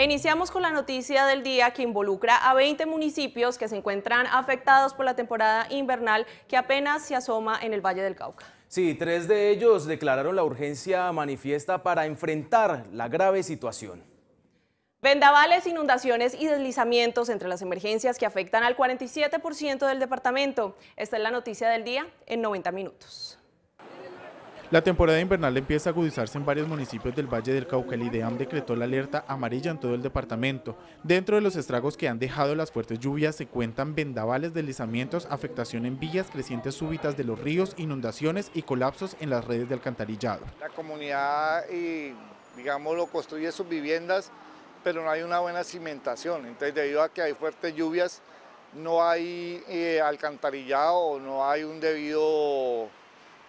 E iniciamos con la noticia del día que involucra a 20 municipios que se encuentran afectados por la temporada invernal que apenas se asoma en el Valle del Cauca. Sí, tres de ellos declararon la urgencia manifiesta para enfrentar la grave situación. Vendavales, inundaciones y deslizamientos entre las emergencias que afectan al 47% del departamento. Esta es la noticia del día en 90 minutos. La temporada invernal empieza a agudizarse en varios municipios del Valle del Cauca. El IDEAM decretó la alerta amarilla en todo el departamento. Dentro de los estragos que han dejado las fuertes lluvias se cuentan vendavales, deslizamientos, afectación en villas, crecientes súbitas de los ríos, inundaciones y colapsos en las redes de alcantarillado. La comunidad, digamos, lo construye sus viviendas, pero no hay una buena cimentación. Entonces, debido a que hay fuertes lluvias, no hay eh, alcantarillado, no hay un debido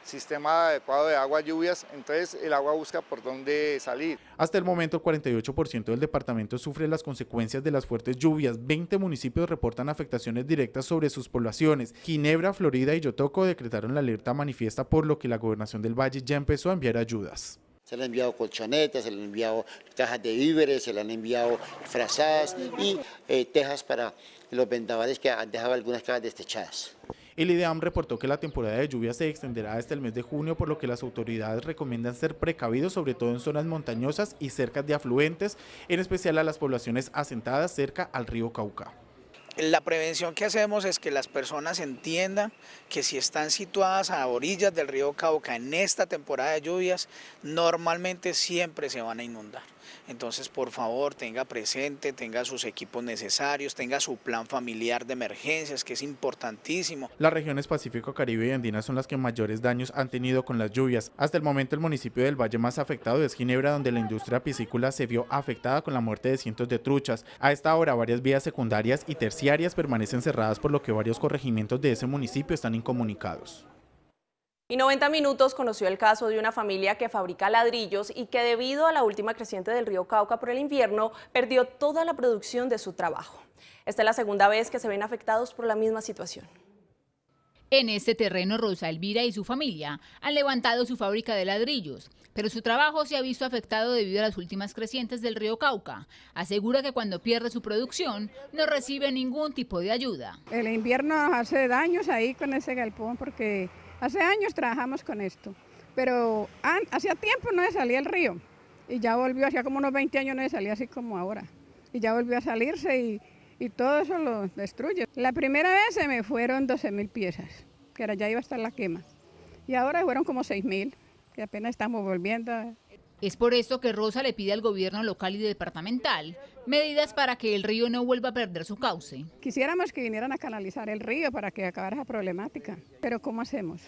sistema adecuado de agua lluvias, entonces el agua busca por dónde salir. Hasta el momento 48% del departamento sufre las consecuencias de las fuertes lluvias, 20 municipios reportan afectaciones directas sobre sus poblaciones, Ginebra, Florida y Yotoco decretaron la alerta manifiesta por lo que la gobernación del Valle ya empezó a enviar ayudas. Se le han enviado colchonetas, se le han enviado cajas de víveres, se le han enviado frazadas y eh, tejas para los vendavales que han dejado algunas cajas destechadas. El IDEAM reportó que la temporada de lluvia se extenderá hasta el mes de junio, por lo que las autoridades recomiendan ser precavidos, sobre todo en zonas montañosas y cerca de afluentes, en especial a las poblaciones asentadas cerca al río Cauca. La prevención que hacemos es que las personas entiendan que si están situadas a orillas del río Cauca en esta temporada de lluvias, normalmente siempre se van a inundar. Entonces, por favor, tenga presente, tenga sus equipos necesarios, tenga su plan familiar de emergencias, que es importantísimo. Las regiones Pacífico, Caribe y Andina son las que mayores daños han tenido con las lluvias. Hasta el momento, el municipio del Valle más afectado es Ginebra, donde la industria piscícola se vio afectada con la muerte de cientos de truchas. A esta hora, varias vías secundarias y terciarias áreas permanecen cerradas por lo que varios corregimientos de ese municipio están incomunicados. Y 90 Minutos conoció el caso de una familia que fabrica ladrillos y que debido a la última creciente del río Cauca por el invierno, perdió toda la producción de su trabajo. Esta es la segunda vez que se ven afectados por la misma situación. En este terreno, Rosa Elvira y su familia han levantado su fábrica de ladrillos, pero su trabajo se ha visto afectado debido a las últimas crecientes del río Cauca. Asegura que cuando pierde su producción no recibe ningún tipo de ayuda. El invierno hace daños ahí con ese galpón porque hace años trabajamos con esto, pero hacía tiempo no salía el río y ya volvió, hacía como unos 20 años no salía así como ahora y ya volvió a salirse y y todo eso lo destruye. La primera vez se me fueron 12 mil piezas, que ahora ya iba a estar la quema, y ahora fueron como 6.000, mil, que apenas estamos volviendo. Es por esto que Rosa le pide al gobierno local y departamental medidas para que el río no vuelva a perder su cauce. Quisiéramos que vinieran a canalizar el río para que acabara esa problemática, pero ¿cómo hacemos?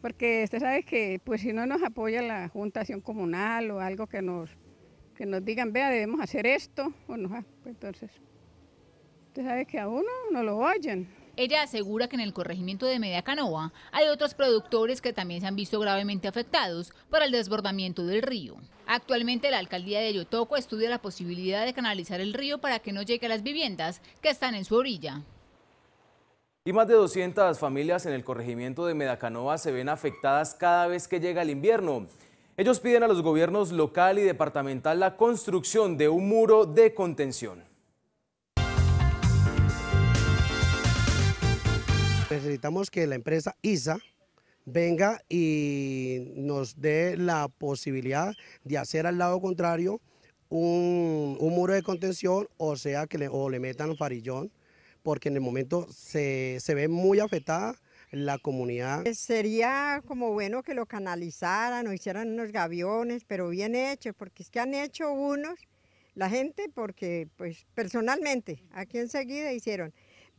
Porque usted sabe que pues si no nos apoya la juntación comunal o algo que nos que nos digan, vea, debemos hacer esto, o no, ah, pues entonces, usted sabe que a uno no lo oyen. Ella asegura que en el corregimiento de Media hay otros productores que también se han visto gravemente afectados por el desbordamiento del río. Actualmente la alcaldía de Yotoco estudia la posibilidad de canalizar el río para que no llegue a las viviendas que están en su orilla. Y más de 200 familias en el corregimiento de Medacanoa se ven afectadas cada vez que llega el invierno. Ellos piden a los gobiernos local y departamental la construcción de un muro de contención. Necesitamos que la empresa ISA venga y nos dé la posibilidad de hacer al lado contrario un, muro de contención, o sea, que le, o le metan farillón, porque en el momento se, se ve muy afectada la comunidad. Eh, sería como bueno que lo canalizaran o hicieran unos gaviones, pero bien hechos, porque es que han hecho unos, la gente, porque pues personalmente, aquí enseguida hicieron.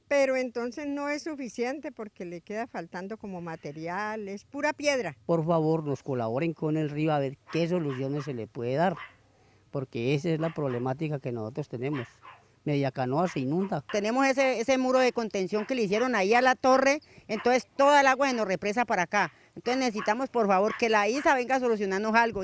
Pero entonces no es suficiente porque le queda faltando como material, es pura piedra. Por favor, nos colaboren con el río a ver qué soluciones se le puede dar, porque esa es la problemática que nosotros tenemos media se inunda. Tenemos ese, ese muro de contención que le hicieron ahí a la torre, entonces toda el agua nos represa para acá. Entonces necesitamos por favor que la ISA venga a solucionarnos algo.